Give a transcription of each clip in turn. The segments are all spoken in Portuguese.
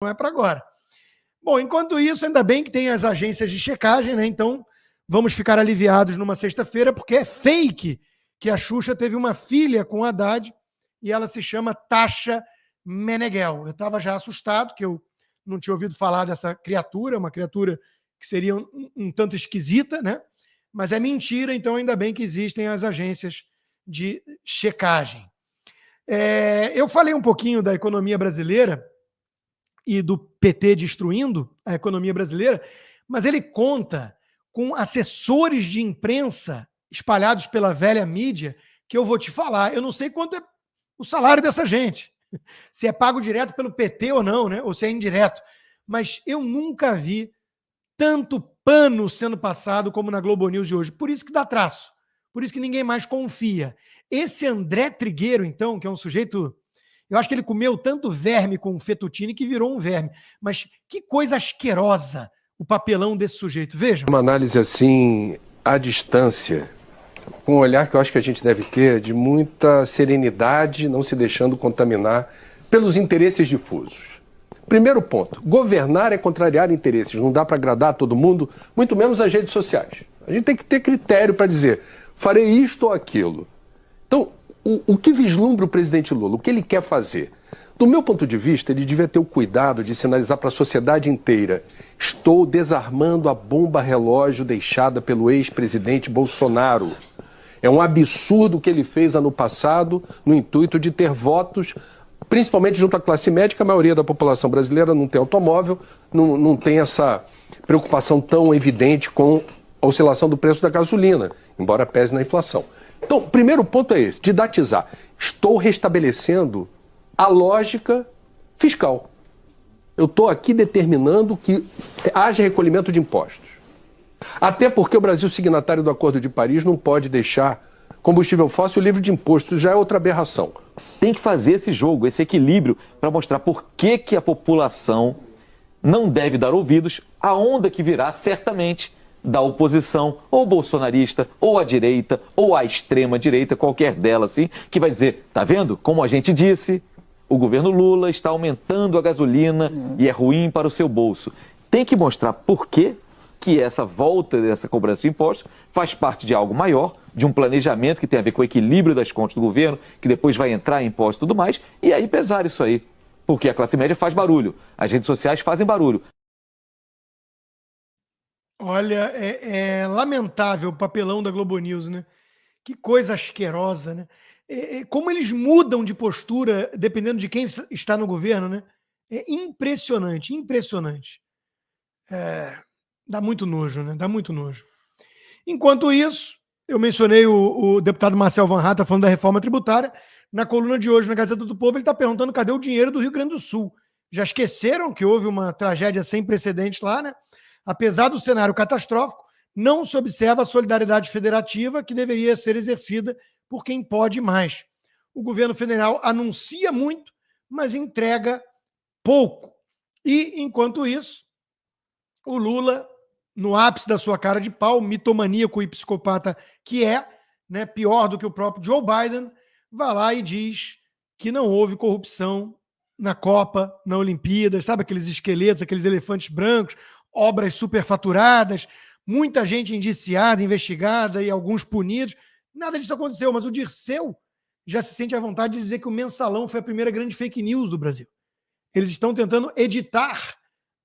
não é para agora. Bom, enquanto isso, ainda bem que tem as agências de checagem, né? Então, vamos ficar aliviados numa sexta-feira, porque é fake que a Xuxa teve uma filha com Haddad e ela se chama Tasha Meneghel. Eu estava já assustado, que eu não tinha ouvido falar dessa criatura, uma criatura que seria um, um, tanto esquisita, né? Mas é mentira, então ainda bem que existem as agências de checagem. É, eu falei um pouquinho da economia brasileira e do PT destruindo a economia brasileira, mas ele conta com assessores de imprensa espalhados pela velha mídia, que eu vou te falar, eu não sei quanto é o salário dessa gente, se é pago direto pelo PT ou não, né? ou se é indireto, mas eu nunca vi tanto pano sendo passado como na Globo News de hoje. Por isso que dá traço, por isso que ninguém mais confia. Esse André Trigueiro, então, que é um sujeito eu acho que ele comeu tanto verme com fetutine que virou um verme. Mas que coisa asquerosa o papelão desse sujeito. Veja. Uma análise assim, à distância, com um olhar que eu acho que a gente deve ter de muita serenidade, não se deixando contaminar pelos interesses difusos. Primeiro ponto: governar é contrariar interesses. Não dá para agradar a todo mundo, muito menos as redes sociais. A gente tem que ter critério para dizer: farei isto ou aquilo o, que vislumbra o presidente Lula? O que ele quer fazer? Do meu ponto de vista, ele devia ter o cuidado de sinalizar para a sociedade inteira: estou desarmando a bomba relógio deixada pelo ex-presidente Bolsonaro. É um absurdo o que ele fez ano passado no intuito de ter votos, principalmente junto à classe médica. A maioria da população brasileira não tem automóvel, não, não tem essa preocupação tão evidente com a oscilação do preço da gasolina embora pese na inflação. Então, primeiro ponto é esse: didatizar. Estou restabelecendo a lógica fiscal. Eu estou aqui determinando que haja recolhimento de impostos. Até porque o Brasil, signatário do Acordo de Paris, não pode deixar combustível fóssil livre de impostos, já é outra aberração. Tem que fazer esse jogo, esse equilíbrio, para mostrar por que, que a população não deve dar ouvidos à onda que virá certamente da oposição, ou bolsonarista, ou a direita, ou a extrema direita, qualquer delas, assim, que vai dizer, tá vendo? Como a gente disse, o governo Lula está aumentando a gasolina uhum. e é ruim para o seu bolso. Tem que mostrar por quê que essa volta dessa cobrança de impostos faz parte de algo maior, de um planejamento que tem a ver com o equilíbrio das contas do governo, que depois vai entrar em impostos e tudo mais, e aí pesar isso aí. Porque a classe média faz barulho, as redes sociais fazem barulho. Olha, é, é lamentável o papelão da Globo News, né? Que coisa asquerosa, né? É, é como eles mudam de postura dependendo de quem está no governo, né? É impressionante, impressionante. É, dá muito nojo, né? Dá muito nojo. Enquanto isso, eu mencionei o, o deputado Marcel Van Rata falando da reforma tributária. Na coluna de hoje, na Gazeta do Povo, ele está perguntando cadê o dinheiro do Rio Grande do Sul. Já esqueceram que houve uma tragédia sem precedentes lá, né? Apesar do cenário catastrófico, não se observa a solidariedade federativa que deveria ser exercida por quem pode mais. O governo federal anuncia muito, mas entrega pouco. E, enquanto isso, o Lula, no ápice da sua cara de pau, mitomaníaco e psicopata que é, né, pior do que o próprio Joe Biden, vai lá e diz que não houve corrupção na Copa, na Olimpíada, sabe aqueles esqueletos, aqueles elefantes brancos, obras superfaturadas, muita gente indiciada, investigada e alguns punidos. Nada disso aconteceu, mas o Dirceu já se sente à vontade de dizer que o mensalão foi a primeira grande fake news do Brasil. Eles estão tentando editar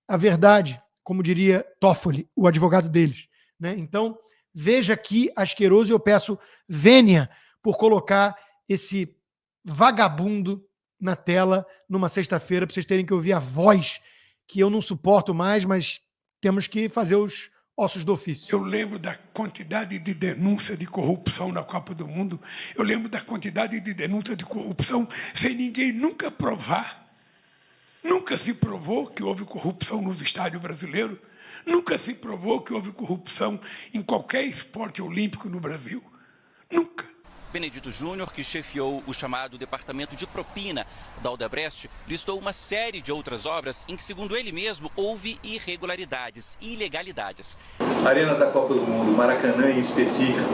a verdade, como diria Toffoli, o advogado deles. Né? Então, veja aqui, asqueroso, e eu peço vênia por colocar esse vagabundo na tela numa sexta-feira, para vocês terem que ouvir a voz que eu não suporto mais, mas temos que fazer os ossos do ofício. Eu lembro da quantidade de denúncia de corrupção na Copa do Mundo. Eu lembro da quantidade de denúncia de corrupção sem ninguém nunca provar. Nunca se provou que houve corrupção no Estádio Brasileiro. Nunca se provou que houve corrupção em qualquer esporte olímpico no Brasil. Nunca. Benedito Júnior, que chefiou o chamado Departamento de Propina da Aldebrecht, listou uma série de outras obras em que, segundo ele mesmo, houve irregularidades, ilegalidades. Arenas da Copa do Mundo, Maracanã em específico,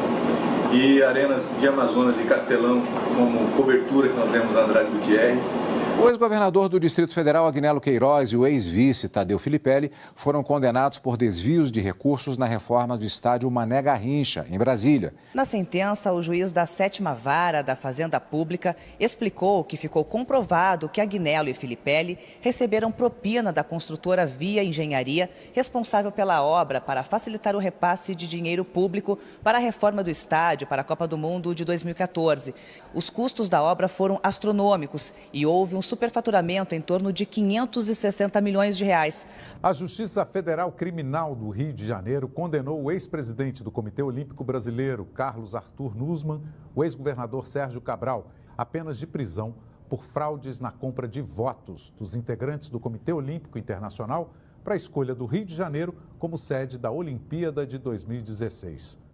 e arenas de Amazonas e Castelão, como cobertura que nós demos na Andrade Gutierrez. O ex-governador do Distrito Federal, Agnello Queiroz, e o ex-vice Tadeu Filipelli foram condenados por desvios de recursos na reforma do estádio Mané Garrincha, em Brasília. Na sentença, o juiz da sétima vara da Fazenda Pública explicou que ficou comprovado que Agnello e Filipelli receberam propina da construtora Via Engenharia, responsável pela obra para facilitar o repasse de dinheiro público para a reforma do estádio para a Copa do Mundo de 2014. Os custos da obra foram astronômicos e houve um superfaturamento em torno de 560 milhões de reais. A Justiça Federal Criminal do Rio de Janeiro condenou o ex-presidente do Comitê Olímpico Brasileiro, Carlos Arthur Nussmann, o ex-governador Sérgio Cabral, apenas de prisão por fraudes na compra de votos dos integrantes do Comitê Olímpico Internacional para a escolha do Rio de Janeiro como sede da Olimpíada de 2016.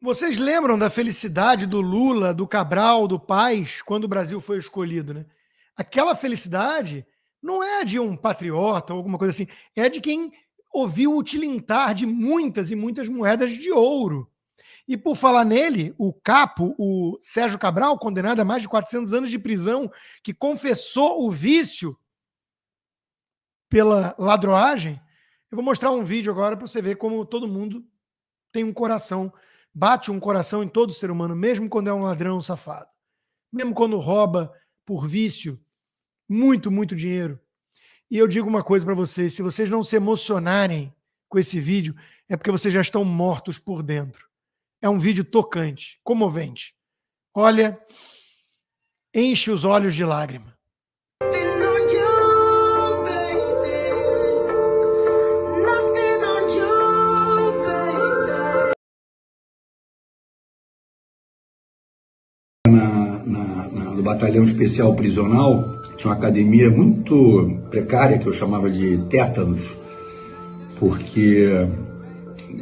Vocês lembram da felicidade do Lula, do Cabral, do Paz, quando o Brasil foi escolhido, né? Aquela felicidade não é de um patriota ou alguma coisa assim, é de quem ouviu o tilintar de muitas e muitas moedas de ouro. E por falar nele, o capo, o Sérgio Cabral, condenado a mais de 400 anos de prisão, que confessou o vício pela ladroagem, eu vou mostrar um vídeo agora para você ver como todo mundo tem um coração bate um coração em todo ser humano, mesmo quando é um ladrão um safado, mesmo quando rouba por vício muito, muito dinheiro. E eu digo uma coisa para vocês: se vocês não se emocionarem com esse vídeo, é porque vocês já estão mortos por dentro. É um vídeo tocante, comovente. Olha, enche os olhos de lágrima. do Batalhão Especial Prisional, tinha uma academia muito precária, que eu chamava de tétanos, porque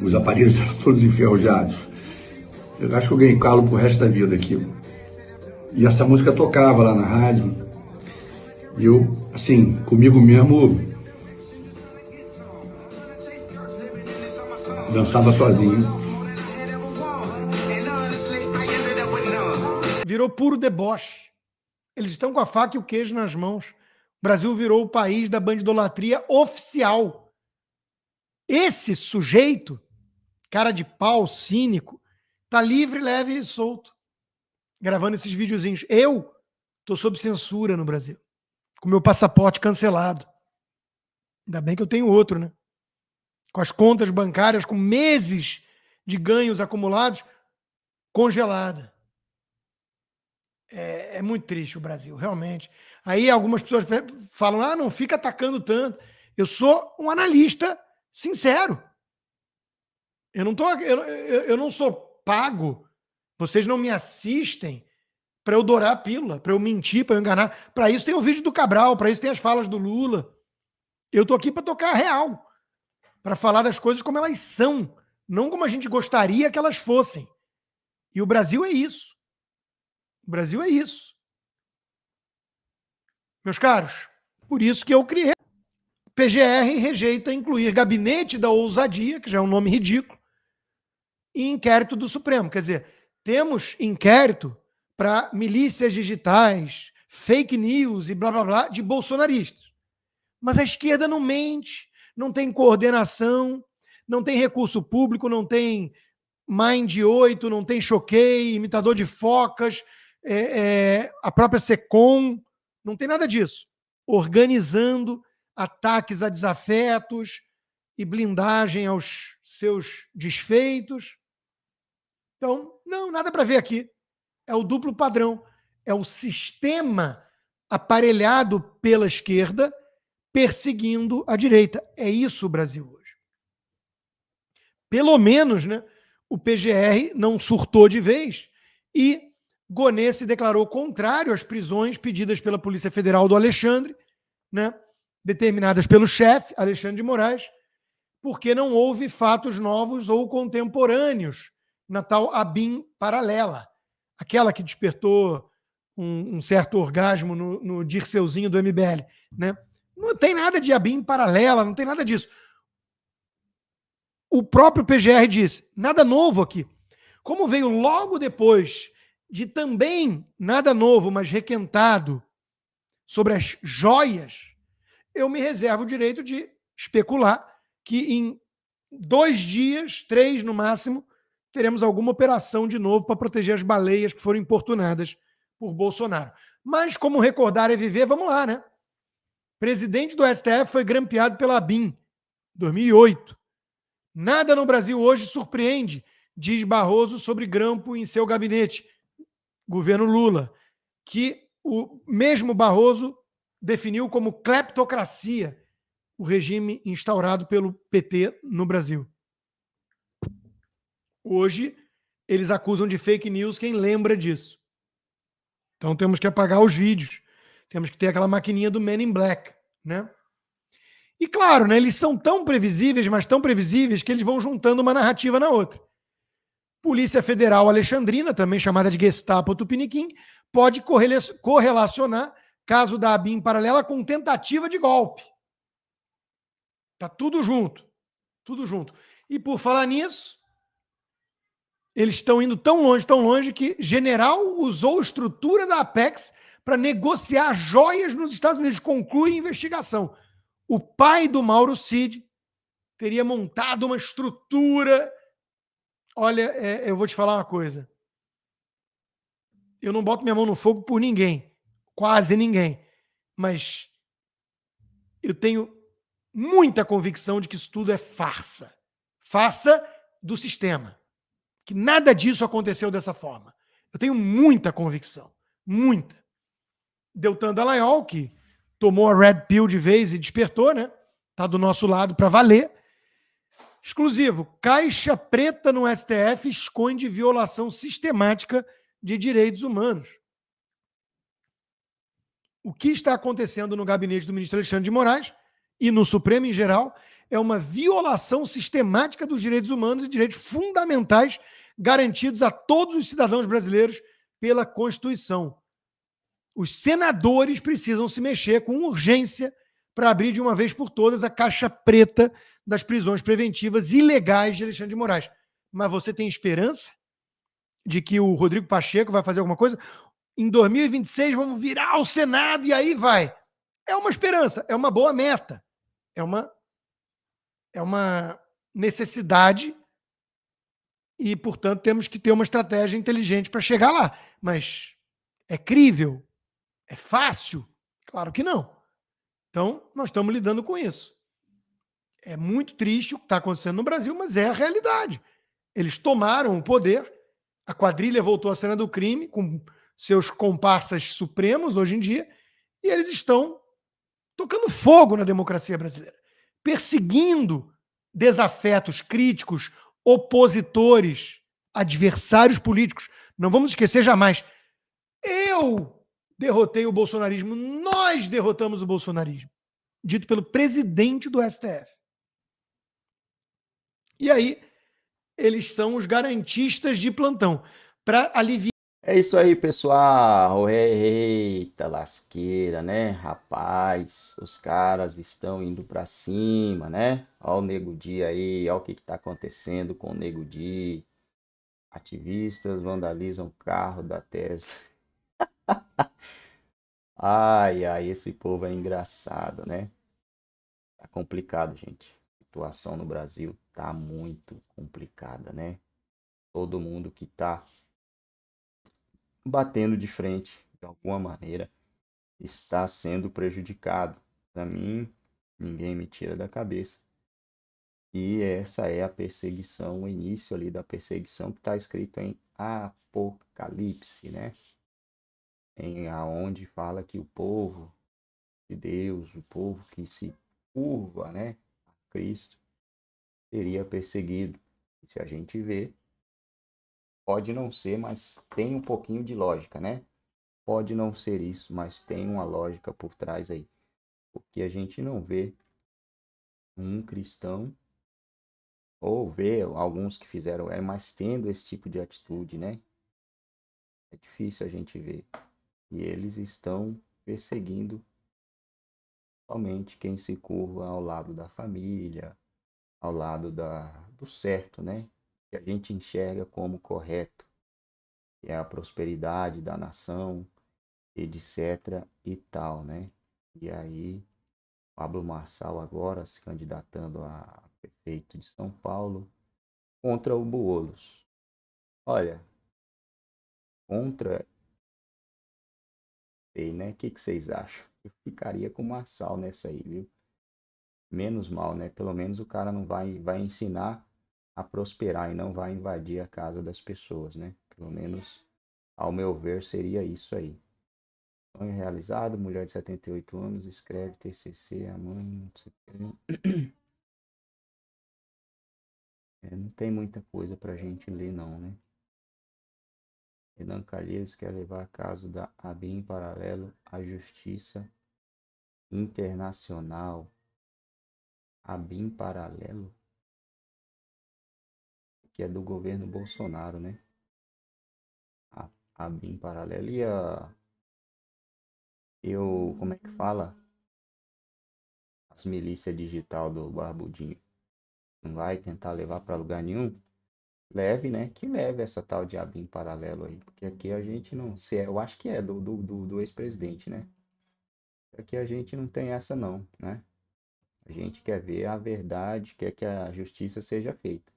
os aparelhos eram todos enferrujados. Eu acho que eu ganhei calo pro resto da vida aqui E essa música tocava lá na rádio. E eu, assim, comigo mesmo, dançava sozinho. puro deboche. Eles estão com a faca e o queijo nas mãos. O Brasil virou o país da bandidolatria oficial. Esse sujeito, cara de pau, cínico, tá livre, leve e solto, gravando esses videozinhos. Eu tô sob censura no Brasil, com meu passaporte cancelado. Ainda bem que eu tenho outro, né? Com as contas bancárias, com meses de ganhos acumulados, congelada. É, é, muito triste o Brasil, realmente. Aí algumas pessoas falam: ah, não fica atacando tanto. Eu sou um analista sincero. Eu não, tô, eu, eu, eu não sou pago, vocês não me assistem para eu dourar a pílula, para eu mentir, para eu enganar. Para isso tem o vídeo do Cabral, para isso tem as falas do Lula. Eu tô aqui para tocar a real, para falar das coisas como elas são, não como a gente gostaria que elas fossem. E o Brasil é isso. O Brasil é isso. Meus caros, por isso que eu criei. PGR rejeita incluir gabinete da ousadia, que já é um nome ridículo, e inquérito do Supremo. Quer dizer, temos inquérito para milícias digitais, fake news e blá blá blá de bolsonaristas. Mas a esquerda não mente, não tem coordenação, não tem recurso público, não tem Mind 8, não tem Choquei, imitador de focas, é, é, a própria SECOM, não tem nada disso. Organizando ataques a desafetos e blindagem aos seus desfeitos. Então, não, nada para ver aqui. É o duplo padrão. É o sistema aparelhado pela esquerda perseguindo a direita. É isso o Brasil hoje. Pelo menos né, o PGR não surtou de vez e Gonê se declarou contrário às prisões pedidas pela Polícia Federal do Alexandre, né, determinadas pelo chefe, Alexandre de Moraes, porque não houve fatos novos ou contemporâneos na tal ABIN paralela, aquela que despertou um, um certo orgasmo no, no Dirceuzinho do MBL. Né? Não tem nada de ABIN paralela, não tem nada disso. O próprio PGR disse: nada novo aqui. Como veio logo depois de também nada novo, mas requentado sobre as joias, eu me reservo o direito de especular que em dois dias, três no máximo, teremos alguma operação de novo para proteger as baleias que foram importunadas por Bolsonaro. Mas, como recordar é viver, vamos lá, né? presidente do STF foi grampeado pela BIM, 2008. Nada no Brasil hoje surpreende, diz Barroso sobre grampo em seu gabinete governo Lula, que o mesmo Barroso definiu como cleptocracia o regime instaurado pelo PT no Brasil. Hoje, eles acusam de fake news quem lembra disso. Então temos que apagar os vídeos. Temos que ter aquela maquininha do Men in Black, né? E claro, né, eles são tão previsíveis, mas tão previsíveis que eles vão juntando uma narrativa na outra. Polícia Federal Alexandrina, também chamada de Gestapo Tupiniquim, pode correlacionar caso da ABIN paralela com tentativa de golpe. Tá tudo junto. Tudo junto. E por falar nisso, eles estão indo tão longe, tão longe, que general usou estrutura da Apex para negociar joias nos Estados Unidos. Conclui a investigação. O pai do Mauro Cid teria montado uma estrutura Olha, é, eu vou te falar uma coisa. Eu não boto minha mão no fogo por ninguém, quase ninguém. Mas eu tenho muita convicção de que isso tudo é farsa. Farsa do sistema. Que nada disso aconteceu dessa forma. Eu tenho muita convicção. Muita. Deltan Dallaiol, que tomou a Red Pill de vez e despertou, né? Tá do nosso lado para valer Exclusivo. Caixa preta no STF esconde violação sistemática de direitos humanos. O que está acontecendo no gabinete do ministro Alexandre de Moraes e no Supremo em geral é uma violação sistemática dos direitos humanos e direitos fundamentais garantidos a todos os cidadãos brasileiros pela Constituição. Os senadores precisam se mexer com urgência para abrir de uma vez por todas a caixa preta das prisões preventivas ilegais de Alexandre de Moraes. Mas você tem esperança de que o Rodrigo Pacheco vai fazer alguma coisa? Em 2026 vamos virar o Senado e aí vai. É uma esperança, é uma boa meta, é uma é uma necessidade e, portanto, temos que ter uma estratégia inteligente para chegar lá. Mas é crível? É fácil? Claro que não. Então, nós estamos lidando com isso é muito triste o que está acontecendo no Brasil, mas é a realidade. Eles tomaram o poder, a quadrilha voltou à cena do crime com seus comparsas supremos hoje em dia, e eles estão tocando fogo na democracia brasileira, perseguindo desafetos, críticos, opositores, adversários políticos. Não vamos esquecer jamais. Eu derrotei o bolsonarismo, nós derrotamos o bolsonarismo, dito pelo presidente do STF. E aí, eles são os garantistas de plantão para aliviar. É isso aí, pessoal. Eita lasqueira, né? Rapaz, os caras estão indo para cima, né? Ó o Nego dia aí, ó o que, que tá acontecendo com o Nego dia? Ativistas vandalizam carro da Tesla. ai, ai, esse povo é engraçado, né? Tá complicado, gente situação no Brasil tá muito complicada, né? Todo mundo que tá batendo de frente de alguma maneira está sendo prejudicado. Para mim, ninguém me tira da cabeça. E essa é a perseguição, o início ali da perseguição que está escrito em Apocalipse, né? Em aonde fala que o povo de Deus, o povo que se curva, né? Cristo seria perseguido. E se a gente vê, pode não ser, mas tem um pouquinho de lógica, né? Pode não ser isso, mas tem uma lógica por trás aí. Porque a gente não vê um cristão, ou vê alguns que fizeram, é, mas tendo esse tipo de atitude, né? É difícil a gente ver. E eles estão perseguindo Somente quem se curva ao lado da família, ao lado da, do certo, né? Que a gente enxerga como correto, que é a prosperidade da nação, etc. e tal, né? E aí, Pablo Marçal agora se candidatando a prefeito de São Paulo contra o Boulos. Olha, contra sei, né? O que, que vocês acham? Eu ficaria com uma sal nessa aí, viu? Menos mal, né? Pelo menos o cara não vai, vai ensinar a prosperar e não vai invadir a casa das pessoas, né? Pelo menos, ao meu ver, seria isso aí. Sonho realizado, mulher de 78 anos, escreve TCC, a mãe, não sei o que. É, não tem muita coisa pra gente ler, não, né? Renan Calheiros quer levar caso da ABIN paralelo à Justiça Internacional. ABIN paralelo? Que é do governo Bolsonaro, né? A ABIN paralelo e a... Eu... como é que uhum. fala? As milícias digital do Barbudinho. Não vai tentar levar para lugar nenhum? leve, né? Que leve essa tal de aba em paralelo aí. Porque aqui a gente não. Se é, eu acho que é do, do, do, do ex-presidente, né? Aqui a gente não tem essa, não, né? A gente quer ver a verdade, quer que a justiça seja feita.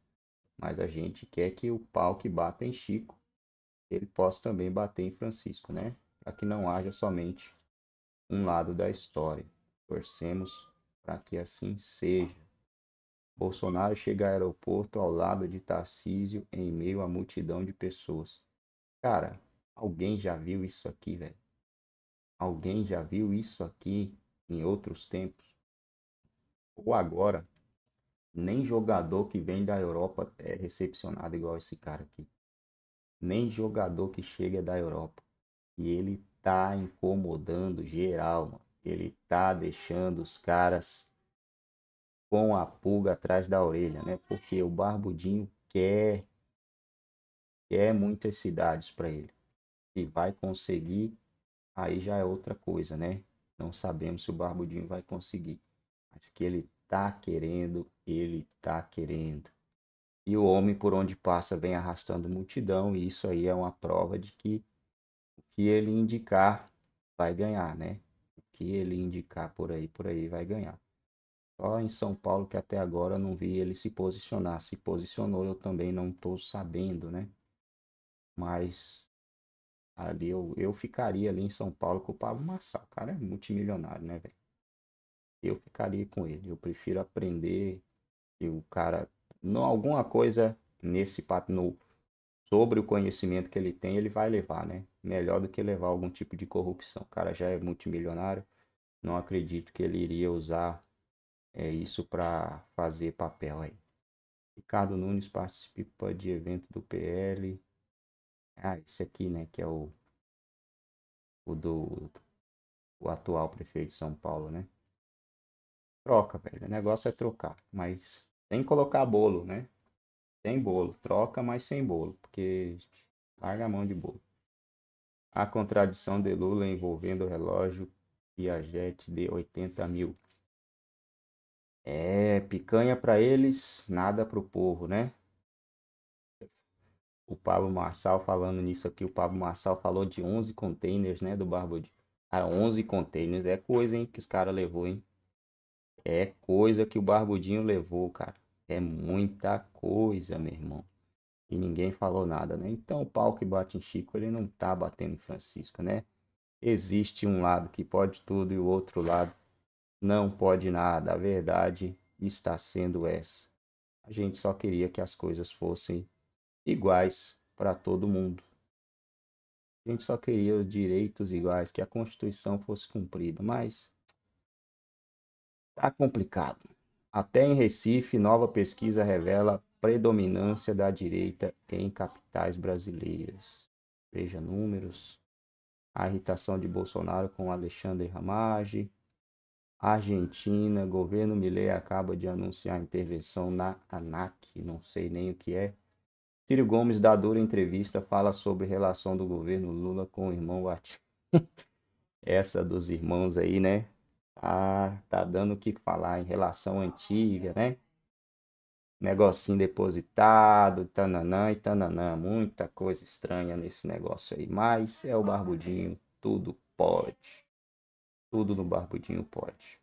Mas a gente quer que o pau que bata em Chico, ele possa também bater em Francisco, né? Para que não haja somente um lado da história. Torcemos para que assim seja. Bolsonaro chega ao aeroporto ao lado de Tarcísio em meio à multidão de pessoas. Cara, alguém já viu isso aqui, velho? Alguém já viu isso aqui em outros tempos? Ou agora, nem jogador que vem da Europa é recepcionado igual esse cara aqui. Nem jogador que chega da Europa. E ele tá incomodando geral, mano. Ele tá deixando os caras com a pulga atrás da orelha, né? Porque o Barbudinho quer quer muitas cidades para ele. Se vai conseguir, aí já é outra coisa, né? Não sabemos se o Barbudinho vai conseguir, mas que ele tá querendo, ele tá querendo. E o homem por onde passa vem arrastando multidão, e isso aí é uma prova de que o que ele indicar vai ganhar, né? O que ele indicar por aí, por aí vai ganhar. Só em São Paulo que até agora não vi ele se posicionar. Se posicionou, eu também não estou sabendo, né? Mas ali eu, eu ficaria ali em São Paulo com o Pablo Massa O cara é multimilionário, né, velho? Eu ficaria com ele. Eu prefiro aprender e o cara não alguma coisa nesse no sobre o conhecimento que ele tem, ele vai levar, né? Melhor do que levar algum tipo de corrupção. O cara já é multimilionário. Não acredito que ele iria usar é isso para fazer papel aí. Ricardo Nunes participa de evento do PL. Ah, esse aqui, né, que é o, o do o atual prefeito de São Paulo, né? Troca, velho. O negócio é trocar, mas sem colocar bolo, né? Sem bolo. Troca, mas sem bolo, porque larga a mão de bolo. A contradição de Lula envolvendo o relógio Piaget de 80 mil. É, picanha para eles, nada para o povo, né? O Pablo Marçal falando nisso aqui, o Pablo Marçal falou de 11 containers, né, do Barbudinho. Cara, 11 containers é coisa, hein, que os caras levou, hein? É coisa que o Barbudinho levou, cara. É muita coisa, meu irmão. E ninguém falou nada, né? Então o pau que bate em Chico, ele não tá batendo em Francisco, né? Existe um lado que pode tudo e o outro lado não pode nada, a verdade está sendo essa. A gente só queria que as coisas fossem iguais para todo mundo. A gente só queria os direitos iguais, que a Constituição fosse cumprida, mas tá complicado. Até em Recife, nova pesquisa revela predominância da direita em capitais brasileiras. Veja números. A irritação de Bolsonaro com Alexandre Ramage, Argentina, governo Milei acaba de anunciar intervenção na ANAC, não sei nem o que é. Ciro Gomes dá dura entrevista, fala sobre relação do governo Lula com o irmão Batista. Essa dos irmãos aí, né? Ah, tá dando o que falar em relação antiga, né? Negocinho depositado, tananã e tananã. Muita coisa estranha nesse negócio aí, mas é o barbudinho, tudo pode. Tudo no Barbudinho pode.